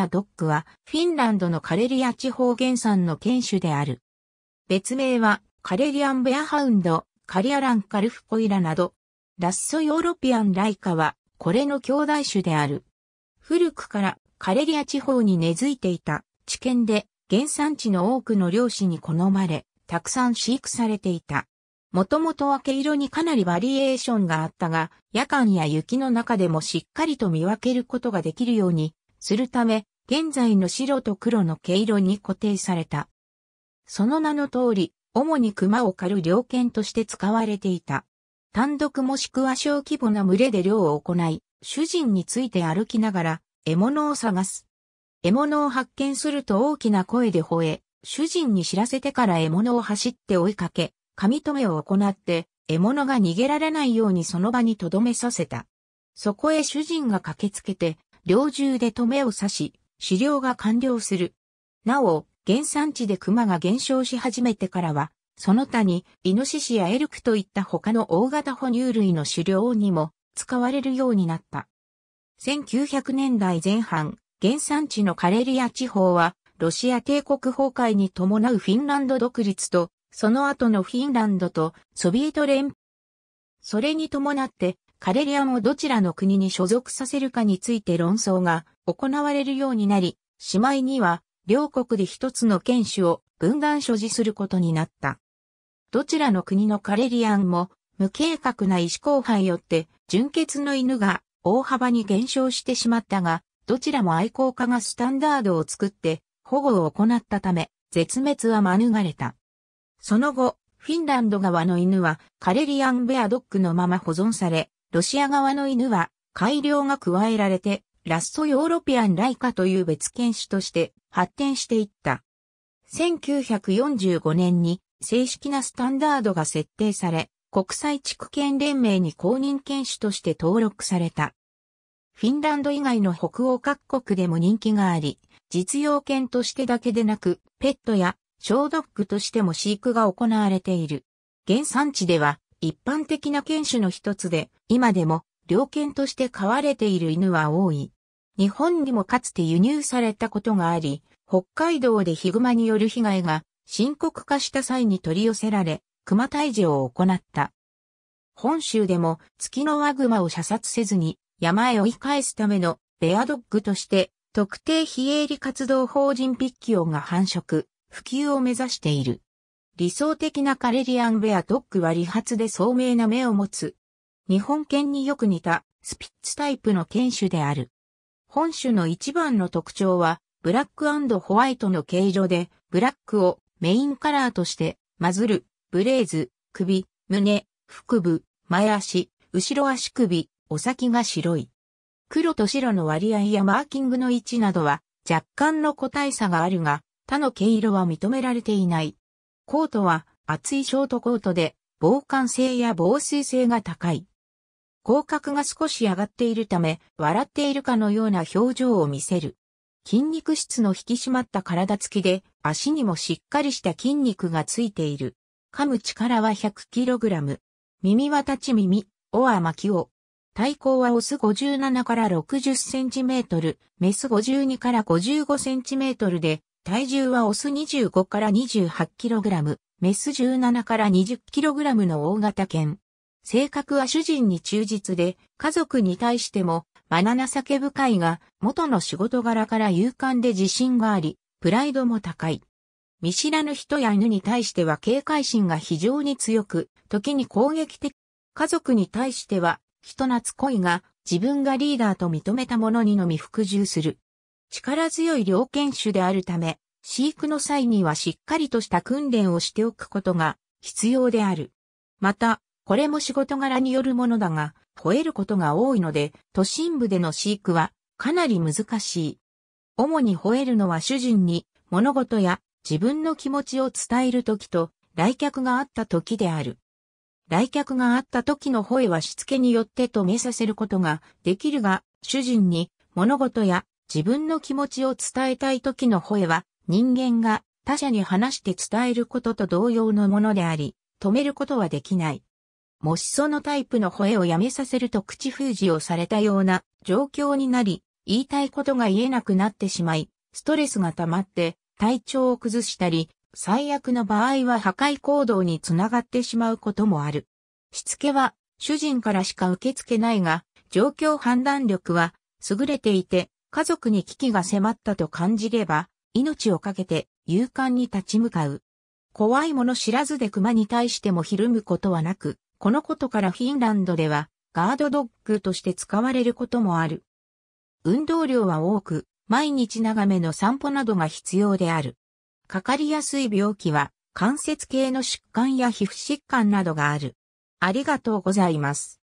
ヤドックは、フィンランドのカレリア地方原産の犬種である。別名は、カレリアンベアハウンド、カリアランカルフコイラなど、ラッソヨーロピアンライカは、これの兄弟種である。古くからカレリア地方に根付いていた地犬で原産地の多くの漁師に好まれ、たくさん飼育されていた。もともとは毛色にかなりバリエーションがあったが、夜間や雪の中でもしっかりと見分けることができるようにするため、現在の白と黒の毛色に固定された。その名の通り、主に熊を狩る猟犬として使われていた。単独もしくは小規模な群れで猟を行い、主人について歩きながら獲物を探す。獲物を発見すると大きな声で吠え、主人に知らせてから獲物を走って追いかけ、み留めを行って獲物が逃げられないようにその場に留めさせた。そこへ主人が駆けつけて、猟銃で止めを刺し、狩猟が完了する。なお、原産地で熊が減少し始めてからは、その他に、イノシシやエルクといった他の大型哺乳類の狩猟にも使われるようになった。1900年代前半、原産地のカレリア地方は、ロシア帝国崩壊に伴うフィンランド独立と、その後のフィンランドとソビエト連、それに伴って、カレリアもどちらの国に所属させるかについて論争が行われるようになり、しまいには両国で一つの犬種を分断所持することになった。どちらの国のカレリアンも無計画な意思交配よって純血の犬が大幅に減少してしまったが、どちらも愛好家がスタンダードを作って保護を行ったため、絶滅は免れた。その後、フィンランド側の犬はカレリアンベアドッグのまま保存され、ロシア側の犬は改良が加えられてラストヨーロピアンライカという別犬種として発展していった。1945年に正式なスタンダードが設定され、国際地区犬連盟に公認犬種として登録された。フィンランド以外の北欧各国でも人気があり、実用犬としてだけでなく、ペットや小ドッグとしても飼育が行われている。原産地では一般的な犬種の一つで、今でも猟犬として飼われている犬は多い。日本にもかつて輸入されたことがあり、北海道でヒグマによる被害が深刻化した際に取り寄せられ、熊退治を行った。本州でも月のワグマを射殺せずに山へ追い返すためのベアドッグとして特定非営利活動法人ピッキオンが繁殖、普及を目指している。理想的なカレリアンベアドッグは理髪で聡明な目を持つ日本犬によく似たスピッツタイプの犬種である。本種の一番の特徴は、ブラックホワイトの形状で、ブラックをメインカラーとして、マズル、ブレーズ、首、胸、腹部、前足、後ろ足首、お先が白い。黒と白の割合やマーキングの位置などは若干の個体差があるが、他の毛色は認められていない。コートは厚いショートコートで、防寒性や防水性が高い。口角が少し上がっているため、笑っているかのような表情を見せる。筋肉質の引き締まった体つきで、足にもしっかりした筋肉がついている。噛む力は 100kg。耳は立ち耳、尾は巻き尾。体高はオス57から 60cm、メス52から 55cm で、体重はオス25から 28kg、メス17から 20kg の大型犬。性格は主人に忠実で、家族に対しても、まな情け深いが、元の仕事柄から勇敢で自信があり、プライドも高い。見知らぬ人や犬に対しては警戒心が非常に強く、時に攻撃的。家族に対しては、人懐っこいが、自分がリーダーと認めたものにのみ服従する。力強い猟犬種であるため、飼育の際にはしっかりとした訓練をしておくことが必要である。また、これも仕事柄によるものだが、吠えることが多いので、都心部での飼育はかなり難しい。主に吠えるのは主人に物事や自分の気持ちを伝える時と来客があった時である。来客があった時の吠えはしつけによって止めさせることができるが、主人に物事や自分の気持ちを伝えたい時の吠えは人間が他者に話して伝えることと同様のものであり、止めることはできない。もしそのタイプの吠えをやめさせると口封じをされたような状況になり、言いたいことが言えなくなってしまい、ストレスが溜まって体調を崩したり、最悪の場合は破壊行動につながってしまうこともある。しつけは主人からしか受け付けないが、状況判断力は優れていて、家族に危機が迫ったと感じれば、命を懸けて勇敢に立ち向かう。怖いもの知らずで熊に対してもひるむことはなく、このことからフィンランドではガードドッグとして使われることもある。運動量は多く、毎日長めの散歩などが必要である。かかりやすい病気は関節系の疾患や皮膚疾患などがある。ありがとうございます。